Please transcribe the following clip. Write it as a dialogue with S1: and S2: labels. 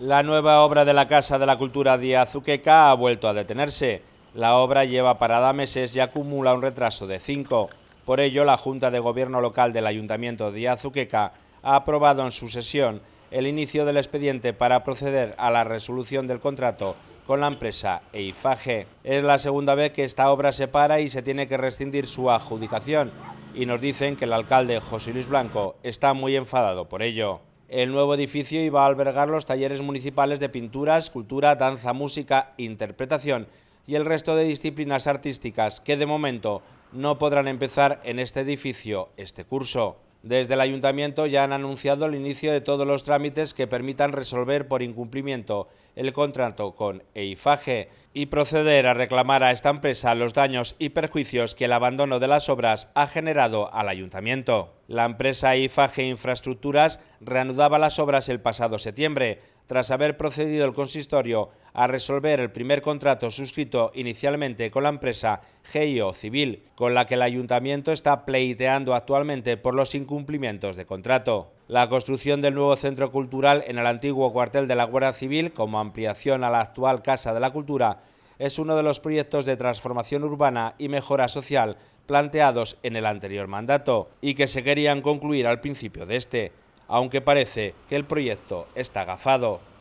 S1: La nueva obra de la Casa de la Cultura de Azuqueca ha vuelto a detenerse. La obra lleva parada meses y acumula un retraso de cinco. Por ello, la Junta de Gobierno Local del Ayuntamiento de Azuqueca ha aprobado en su sesión el inicio del expediente para proceder a la resolución del contrato con la empresa EIFAGE. Es la segunda vez que esta obra se para y se tiene que rescindir su adjudicación y nos dicen que el alcalde José Luis Blanco está muy enfadado por ello. El nuevo edificio iba a albergar los talleres municipales de pintura, escultura, danza, música, interpretación y el resto de disciplinas artísticas que de momento no podrán empezar en este edificio este curso. Desde el ayuntamiento ya han anunciado el inicio de todos los trámites que permitan resolver por incumplimiento el contrato con EIFAGE y proceder a reclamar a esta empresa los daños y perjuicios que el abandono de las obras ha generado al ayuntamiento. La empresa EIFAGE Infraestructuras reanudaba las obras el pasado septiembre, tras haber procedido el consistorio a resolver el primer contrato suscrito inicialmente con la empresa GIO Civil, con la que el ayuntamiento está pleiteando actualmente por los incumplimientos de contrato. La construcción del nuevo centro cultural en el antiguo cuartel de la Guardia Civil, como ampliación a la actual Casa de la Cultura, es uno de los proyectos de transformación urbana y mejora social planteados en el anterior mandato y que se querían concluir al principio de este aunque parece que el proyecto está agafado.